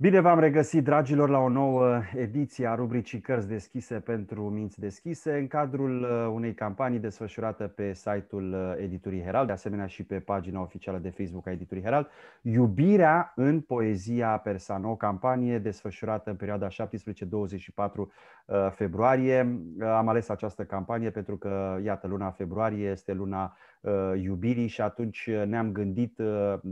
Bine v-am regăsit, dragilor, la o nouă ediție a rubricii Cărți deschise pentru minți deschise, în cadrul uh, unei campanii desfășurate pe site-ul uh, Editurii Herald, de asemenea și pe pagina oficială de Facebook a Editurii Herald, Iubirea în poezia persană, o campanie desfășurată în perioada 17-24 uh, februarie. Am ales această campanie pentru că, iată, luna februarie este luna iubirii și atunci ne-am gândit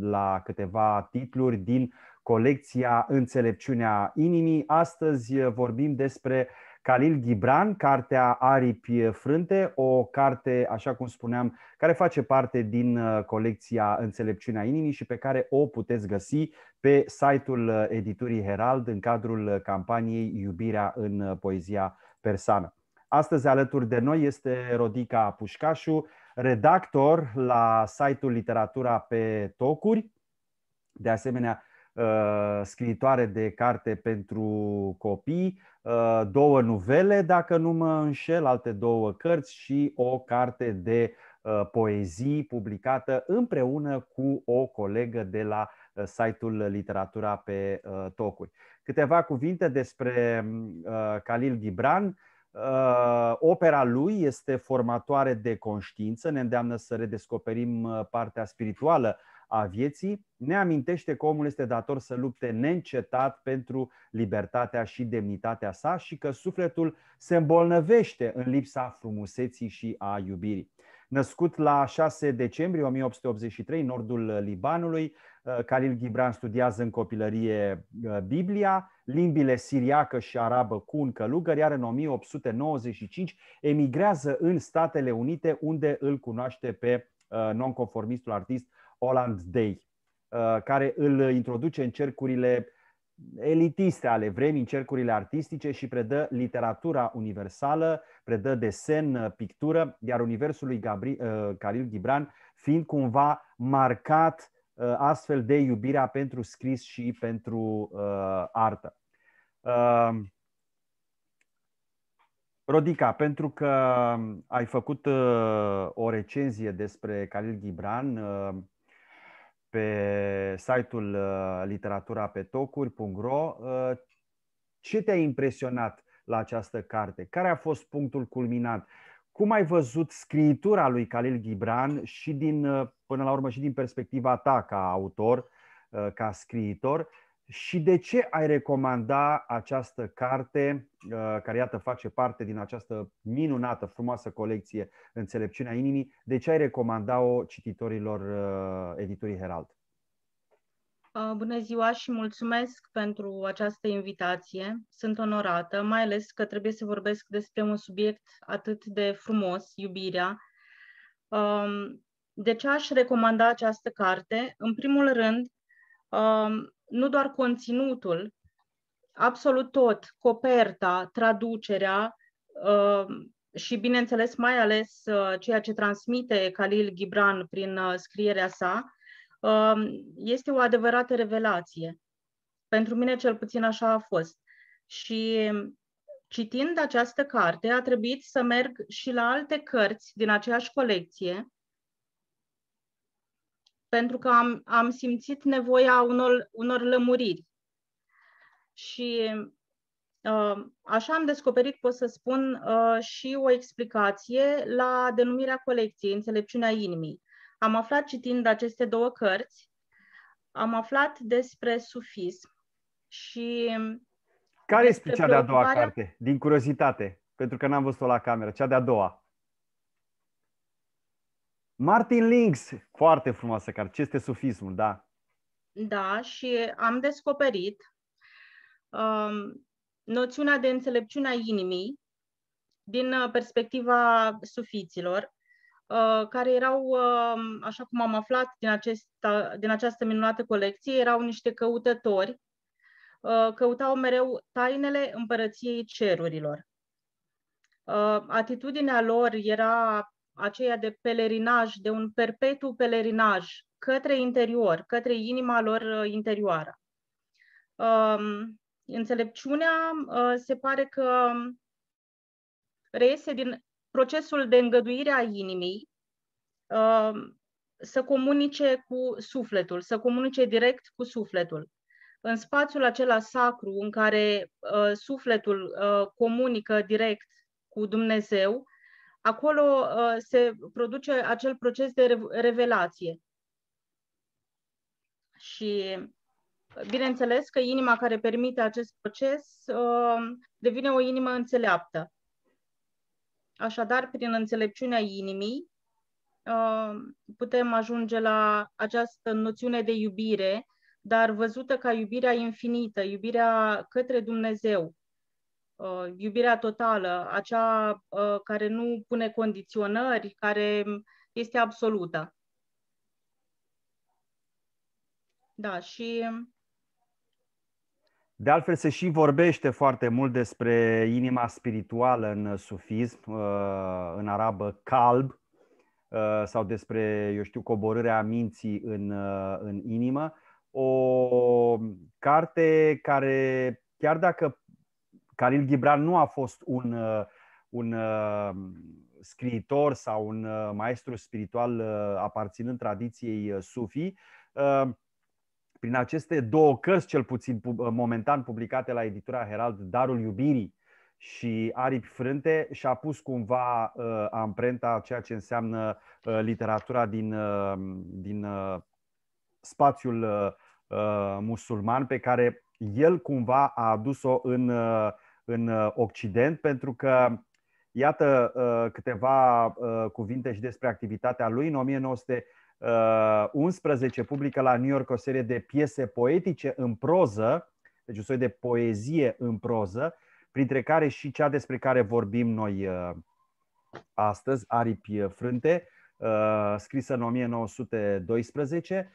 la câteva titluri din colecția Înțelepciunea inimii. Astăzi eh, vorbim despre Khalil Gibran, cartea Aripi Frânte, o carte, așa cum spuneam, care face parte din eh, colecția Înțelepciunea inimii și pe care o puteți găsi pe site-ul eh, editurii Herald în cadrul campaniei Iubirea în poezia persană. Astăzi alături de noi este Rodica Pușcașu, redactor la site-ul Literatura pe Tocuri, de asemenea Uh, scriitoare de carte pentru copii, uh, două nuvele, dacă nu mă înșel, alte două cărți și o carte de uh, poezii publicată împreună cu o colegă de la site-ul Literatura pe Tocuri. Câteva cuvinte despre mm, Khalil Gibran. Opera lui este formatoare de conștiință, ne îndeamnă să redescoperim partea spirituală a vieții, ne amintește că omul este dator să lupte neîncetat pentru libertatea și demnitatea sa și că sufletul se îmbolnăvește în lipsa frumuseții și a iubirii. Născut la 6 decembrie 1883 în nordul Libanului, ă, Khalil Gibran studiază în copilărie ă, Biblia, limbile siriacă și arabă cu un călugăr, iar în 1895 emigrează în Statele Unite, unde îl cunoaște pe ă, nonconformistul artist Holland Day, uh, care îl introduce în cercurile elitiste ale vremii, în cercurile artistice și predă literatura universală, predă desen, uh, pictură, iar universul lui Gabri, Caril uh, Gibran fiind cumva marcat astfel de iubirea pentru scris și pentru uh, artă. Uh, Rodica, pentru că ai făcut uh, o recenzie despre Khalil Gibran, uh, pe site-ul uh, literatura pe tocuri.ro. Uh, ce te-a impresionat la această carte? Care a fost punctul culminant? Cum ai văzut scriitura lui Khalil Gibran și din, uh, până la urmă și din perspectiva ta ca autor, ca scriitor și de ce ai recomanda această carte, uh, care iată face parte din această minunată, frumoasă colecție Înțelepciunea Inimii, de ce ai recomanda-o cititorilor uh, editurii Herald? Uh, bună ziua și mulțumesc pentru această invitație. Sunt onorată, mai ales că trebuie să vorbesc despre un subiect atât de frumos, iubirea. Um, de ce aș recomanda această carte? În primul rând, Um, nu doar conținutul, absolut tot, coperta, traducerea um, și, bineînțeles, mai ales uh, ceea ce transmite Khalil Gibran prin uh, scrierea sa, um, este o adevărată revelație. Pentru mine, cel puțin, așa a fost. Și citind această carte, a trebuit să merg și la alte cărți din aceeași colecție, pentru că am, am simțit nevoia unor, unor lămuriri. Și uh, Așa am descoperit, pot să spun, uh, și o explicație la denumirea colecției, Înțelepciunea inimii. Am aflat citind aceste două cărți, am aflat despre sufism și... Care este cea de-a doua carte, din curiozitate? Pentru că n-am văzut-o la cameră, cea de-a doua. Martin Links, foarte frumoasă carte. Ce este sufismul, da? Da, și am descoperit um, noțiunea de înțelepciunea inimii din uh, perspectiva sufiților, uh, care erau, uh, așa cum am aflat din, acesta, din această minunată colecție, erau niște căutători, uh, căutau mereu tainele împărăției cerurilor. Uh, atitudinea lor era aceea de pelerinaj, de un perpetu pelerinaj către interior, către inima lor uh, interioară. Um, înțelepciunea uh, se pare că reiese din procesul de îngăduire a inimii um, să comunice cu sufletul, să comunice direct cu sufletul. În spațiul acela sacru în care uh, sufletul comunică direct cu Dumnezeu, acolo uh, se produce acel proces de revelație. Și bineînțeles că inima care permite acest proces uh, devine o inimă înțeleaptă. Așadar, prin înțelepciunea inimii, uh, putem ajunge la această noțiune de iubire, dar văzută ca iubirea infinită, iubirea către Dumnezeu, uh, iubirea totală, acea uh, care nu pune condiționări, care este absolută. Da, și... De altfel, se și vorbește foarte mult despre inima spirituală în sufism, uh, în arabă calb, uh, sau despre, eu știu, coborârea minții în, uh, în inimă. O carte care, chiar dacă Khalil Gibran nu a fost un, uh, un uh, scriitor sau un uh, maestru spiritual aparținând tradiției sufi. Prin aceste două cărți, cel puțin momentan publicate la editura Herald, Darul Iubirii și Aripi Frânte, și-a pus cumva amprenta ceea ce înseamnă literatura din, din spațiul musulman pe care el cumva a adus-o în uh, în uh, Occident, pentru că Iată uh, câteva uh, cuvinte și despre activitatea lui. În 1911 publică la New York o serie de piese poetice în proză, deci un soi de poezie în proză, printre care și cea despre care vorbim noi astăzi, Aripi Frânte, scrisă în 1912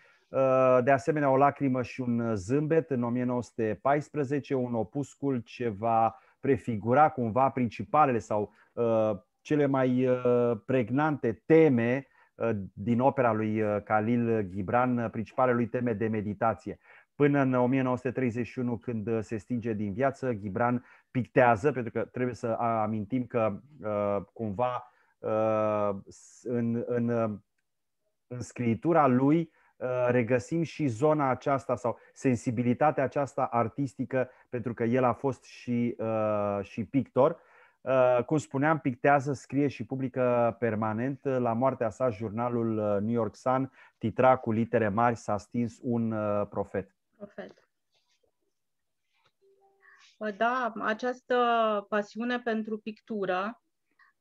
de asemenea o lacrimă și un zâmbet în 1914, un opuscul ce va prefigura cumva principalele sau uh, cele mai uh, pregnante teme uh, din opera lui Khalil Gibran, principalele lui teme de meditație. Până în 1931, când se stinge din viață, Gibran pictează, pentru că trebuie să amintim că cumva în, în, în scriitura lui Uh, regăsim și zona aceasta sau sensibilitatea aceasta artistică, pentru că el a fost și, uh, și pictor. Uh, cum spuneam, pictează, scrie și publică permanent. La moartea sa, jurnalul New York Sun titra cu litere mari S-a stins un profet. Profet. Păi da, această pasiune pentru pictură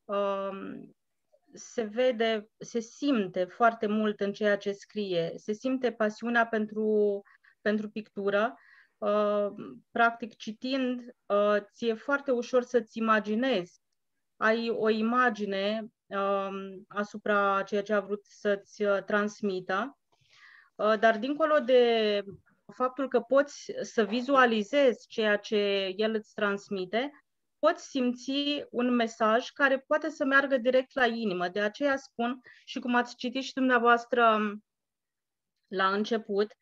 um, se vede, se simte foarte mult în ceea ce scrie, se simte pasiunea pentru, pentru pictură. Uh, practic, citind, uh, ți-e foarte ușor să-ți imaginezi. Ai o imagine uh, asupra ceea ce a vrut să-ți uh, transmită, uh, dar dincolo de faptul că poți să vizualizezi ceea ce el îți transmite, Pot simți un mesaj care poate să meargă direct la inimă. De aceea spun, și cum ați citit și dumneavoastră um, la început,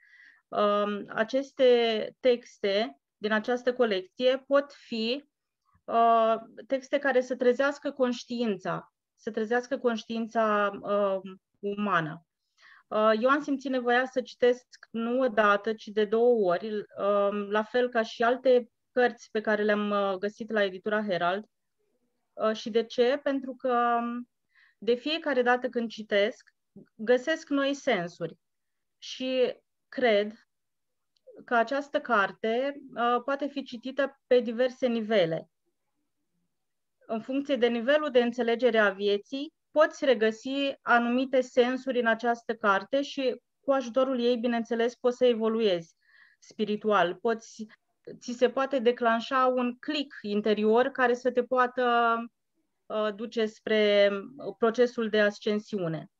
um, aceste texte din această colecție pot fi uh, texte care să trezească conștiința, să trezească conștiința um, umană. Uh, eu am simțit nevoia să citesc nu o dată, ci de două ori, la fel ca și alte cărți pe care le-am uh, găsit la editura Herald. Uh, și de ce? Pentru că um, de fiecare dată când citesc, găsesc noi sensuri. Și cred că această carte uh, poate fi citită pe diverse nivele. În funcție de nivelul de înțelegere a vieții, poți regăsi anumite sensuri în această carte și cu ajutorul ei, bineînțeles, poți să evoluezi spiritual, poți ți se poate declanșa un click interior care să te poată uh, duce spre procesul de ascensiune.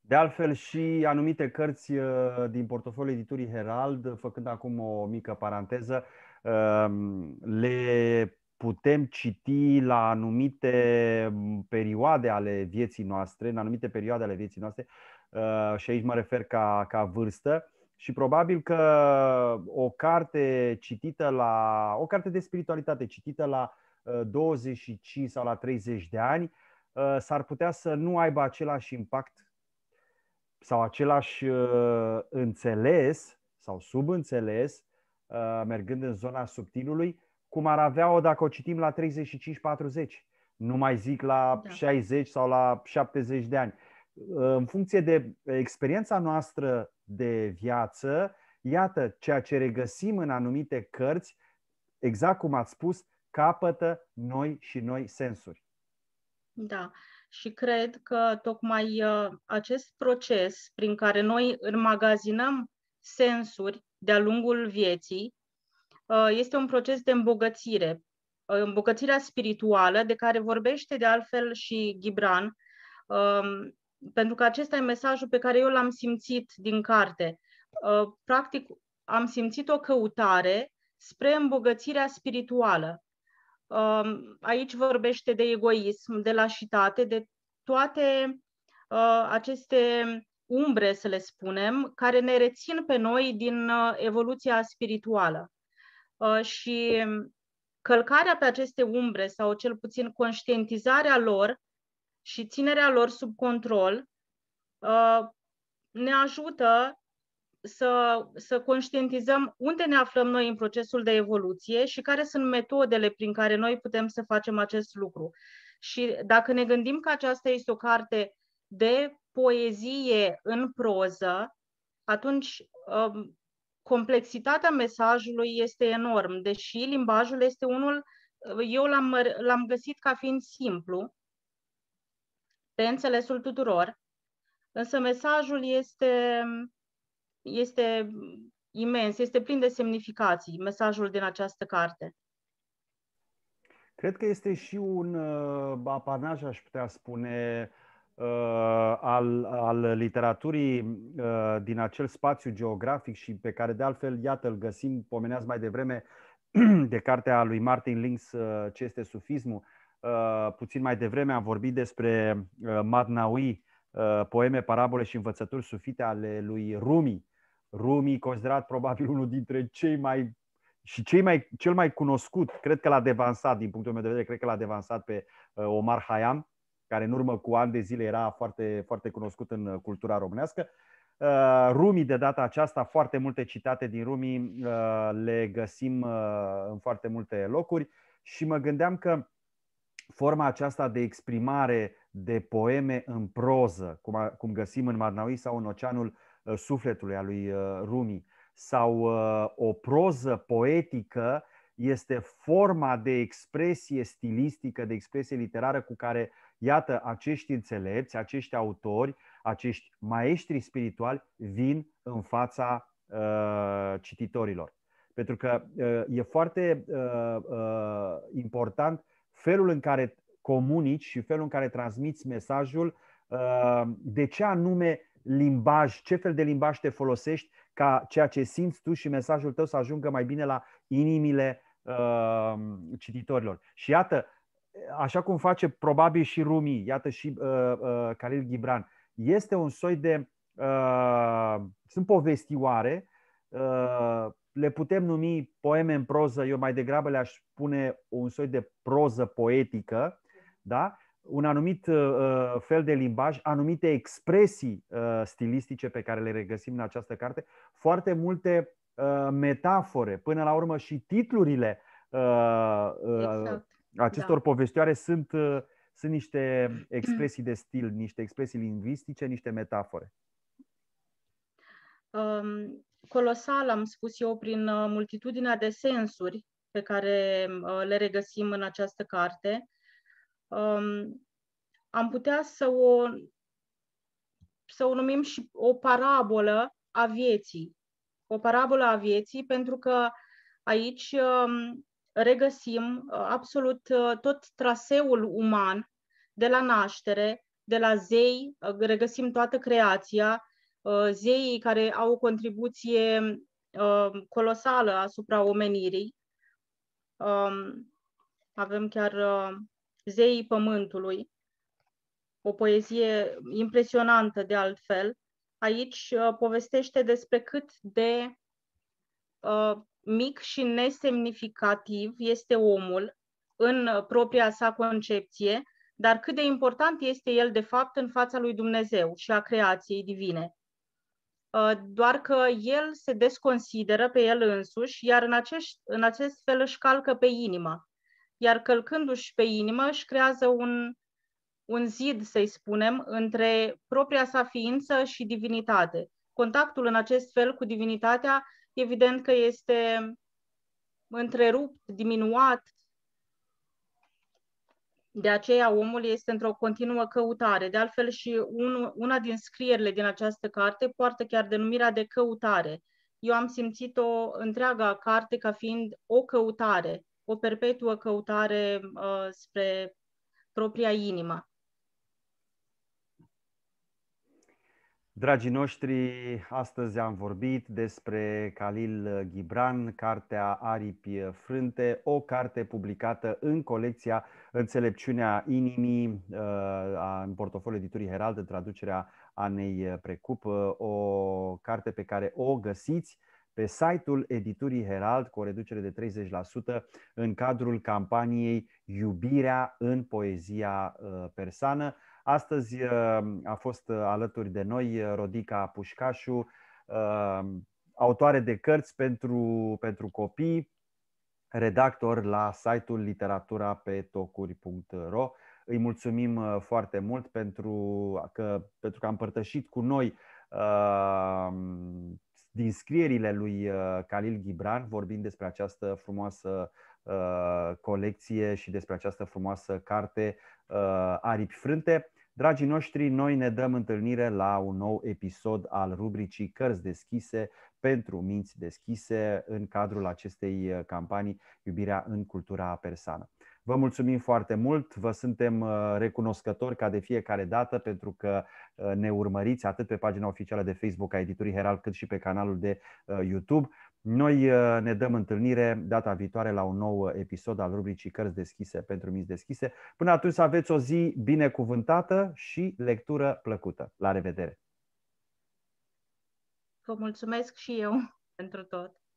De altfel și anumite cărți uh, din portofoliul editurii Herald, făcând acum o mică paranteză, um, le putem citi la anumite perioade ale vieții noastre, în anumite perioade ale vieții noastre, uh, și aici mă refer ca, ca vârstă, și probabil că o carte citită la o carte de spiritualitate citită la 25 uh, sau la 30 de ani uh, s-ar putea să nu aibă același impact sau același uh, înțeles sau subînțeles mergând în zona subtilului cum ar avea-o dacă o citim la 35-40, nu mai zic la da. 60 sau la 70 de ani. În funcție de experiența noastră de viață, iată ceea ce regăsim în anumite cărți, exact cum ați spus, capătă noi și noi sensuri. Da, și cred că tocmai uh, acest proces prin care noi înmagazinăm sensuri de-a lungul vieții uh, este un proces de îmbogățire, uh, îmbogățirea spirituală de care vorbește de altfel și Gibran um, pentru că acesta e mesajul pe care eu l-am simțit din carte. Uh, practic, am simțit o căutare spre îmbogățirea spirituală. Um, aici vorbește de egoism, de lașitate, de toate uh, aceste umbre, să le spunem, care ne rețin pe noi din uh, evoluția spirituală. Și călcarea pe aceste umbre, sau cel puțin conștientizarea lor, și ținerea lor sub control uh, ne ajută să, să conștientizăm unde ne aflăm noi în procesul de evoluție și care sunt metodele prin care noi putem să facem acest lucru. Și dacă ne gândim că aceasta este o carte de poezie în proză, atunci um, complexitatea mesajului este enorm, deși limbajul este unul, eu l-am, l-am găsit ca fiind simplu, pe înțelesul tuturor, însă mesajul este, este imens, este plin de semnificații, mesajul din această carte. Cred că este și un uh, apanaj, aș putea spune, uh, al, al literaturii uh, din acel spațiu geografic și pe care, de altfel, iată, îl găsim, pomeneați mai devreme, de cartea lui Martin Links, uh, Ce este sufismul, uh, Uh, puțin mai devreme am vorbit despre uh, Madnawi, uh, poeme, parabole și învățături sufite ale lui Rumi. Rumi, considerat probabil unul dintre cei mai și cei mai, cel mai cunoscut, cred că l-a devansat, din punctul meu de vedere, cred că l-a devansat pe Omar Hayam, care în urmă cu ani de zile era foarte, foarte cunoscut în cultura românească. Rumi de data aceasta, foarte multe citate din Rumi le găsim în foarte multe locuri și mă gândeam că forma aceasta de exprimare de poeme în proză, cum, a, cum găsim în Marnaui sau în Oceanul uh, Sufletului a lui uh, Rumi, sau uh, o proză poetică este forma de expresie stilistică, de expresie literară cu care, iată, acești înțelepți, acești autori, acești maestri spirituali vin în fața uh, cititorilor. Pentru că uh, e foarte uh, uh, important felul în care comunici și felul în care transmiți mesajul, uh, de ce anume limbaj, ce fel de limbaj te folosești ca ceea ce simți tu și mesajul tău să ajungă mai bine la inimile uh, cititorilor. Și iată, așa cum face probabil și Rumi, iată și uh, Khalil Gibran, este un soi de. sunt povestioare le putem numi poeme în proză, eu mai degrabă le-aș pune un soi de proză poetică, da? un anumit uh, uh, fel de limbaj, anumite expresii uh, stilistice pe care le regăsim în această carte, foarte multe uh, metafore, până la urmă și titlurile uh, uh, exact. acestor da. povestioare sunt, uh, sunt niște expresii de stil, niște expresii lingvistice, niște metafore. Um, Colosal am spus eu, prin uh, multitudinea de sensuri pe care uh, le regăsim în această carte, um, am putea să o, să o numim și o parabolă a vieții. O parabolă a vieții, pentru că aici um, regăsim uh, absolut tot traseul uman de la naștere, de la zei, regăsim toată creația, Uh, zeii care au o contribuție uh, colosală asupra omenirii. Um, avem chiar uh, zeii pământului, o poezie impresionantă de altfel. Aici povestește despre cât de mic și nesemnificativ este omul în propria sa concepție, dar cât de important este el de fapt în fața lui Dumnezeu și a creației divine. Uh, doar că el se desconsideră pe el însuși, iar în, acești, în acest fel își calcă pe inimă. Iar călcându-și pe inimă, își creează un, un zid, să-i spunem, între propria sa ființă și divinitate. Contactul în acest fel cu divinitatea, evident că este întrerupt, diminuat, de aceea omul este într-o continuă căutare. De altfel și un, una din scrierile din această carte poartă chiar denumirea de căutare. Eu am simțit o întreaga carte ca fiind o căutare, o perpetuă căutare uh, spre propria inimă. Dragii noștri, astăzi am vorbit despre Khalil Gibran, cartea Aripi Frânte, o carte publicată în colecția Înțelepciunea Inimii uh, în portofoliul editurii Herald, în traducerea Anei Precup, uh, o carte pe care o găsiți pe site-ul editurii Herald cu o reducere de 30% în cadrul campaniei Iubirea în poezia uh, persană. Astăzi uh, a fost uh, alături de noi uh, Rodica Pușcașu, autoare de cărți pentru, pentru copii, redactor la site-ul literatura pe tocuri.ro. Îi mulțumim foarte mult pentru că, pentru că a împărtășit cu noi din scrierile lui Khalil Gibran, vorbind despre această frumoasă colecție și despre această frumoasă carte Aripi Frânte. Dragii noștri, noi ne dăm întâlnire la un nou episod al rubricii Cărți deschise pentru minți deschise în cadrul acestei uh, campanii Iubirea în cultura persană. Vă mulțumim foarte mult, vă suntem uh, recunoscători ca de fiecare dată pentru că uh, ne urmăriți atât pe pagina oficială de Facebook a editurii Herald cât și pe canalul de YouTube. Noi uh, ne dăm întâlnire data viitoare la un nou episod al rubricii Cărți deschise pentru minți deschise. Până atunci să aveți o zi binecuvântată și lectură plăcută. La revedere! Vă mulțumesc și eu pentru tot!